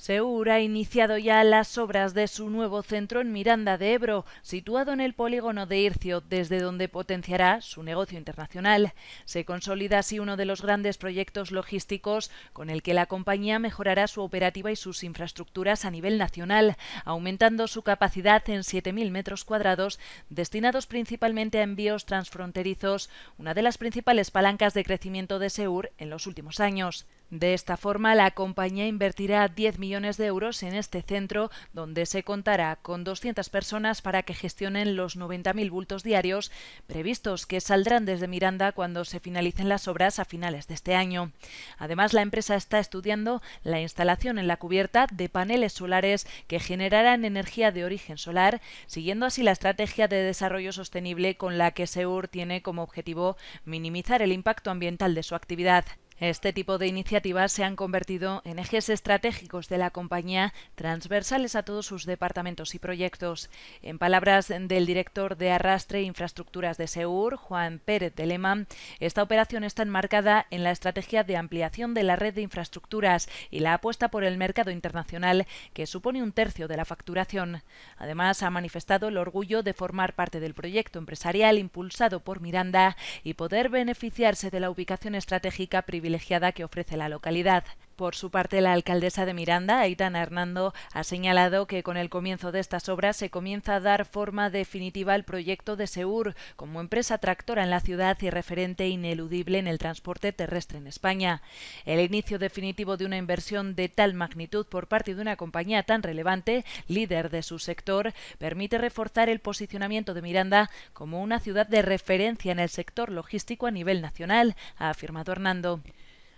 Seur ha iniciado ya las obras de su nuevo centro en Miranda de Ebro, situado en el polígono de Ircio, desde donde potenciará su negocio internacional. Se consolida así uno de los grandes proyectos logísticos con el que la compañía mejorará su operativa y sus infraestructuras a nivel nacional, aumentando su capacidad en 7.000 metros cuadrados, destinados principalmente a envíos transfronterizos, una de las principales palancas de crecimiento de Seur en los últimos años. De esta forma, la compañía invertirá 10 millones de euros en este centro, donde se contará con 200 personas para que gestionen los 90.000 bultos diarios previstos que saldrán desde Miranda cuando se finalicen las obras a finales de este año. Además, la empresa está estudiando la instalación en la cubierta de paneles solares que generarán energía de origen solar, siguiendo así la estrategia de desarrollo sostenible con la que SEUR tiene como objetivo minimizar el impacto ambiental de su actividad. Este tipo de iniciativas se han convertido en ejes estratégicos de la compañía, transversales a todos sus departamentos y proyectos. En palabras del director de Arrastre e Infraestructuras de Seur, Juan Pérez de Lema, esta operación está enmarcada en la estrategia de ampliación de la red de infraestructuras y la apuesta por el mercado internacional, que supone un tercio de la facturación. Además, ha manifestado el orgullo de formar parte del proyecto empresarial impulsado por Miranda y poder beneficiarse de la ubicación estratégica privilegiada que ofrece la localidad. Por su parte, la alcaldesa de Miranda, Aitana Hernando, ha señalado que con el comienzo de estas obras se comienza a dar forma definitiva al proyecto de SEUR como empresa tractora en la ciudad y referente ineludible en el transporte terrestre en España. El inicio definitivo de una inversión de tal magnitud por parte de una compañía tan relevante, líder de su sector, permite reforzar el posicionamiento de Miranda como una ciudad de referencia en el sector logístico a nivel nacional, ha afirmado Hernando.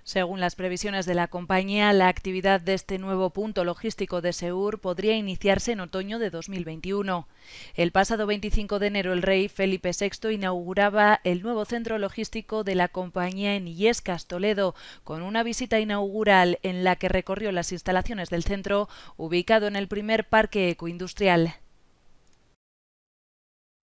Según las previsiones de la compañía, la actividad de este nuevo punto logístico de Seur podría iniciarse en otoño de 2021. El pasado 25 de enero, el rey Felipe VI inauguraba el nuevo centro logístico de la compañía en Illescas, Toledo, con una visita inaugural en la que recorrió las instalaciones del centro, ubicado en el primer parque ecoindustrial.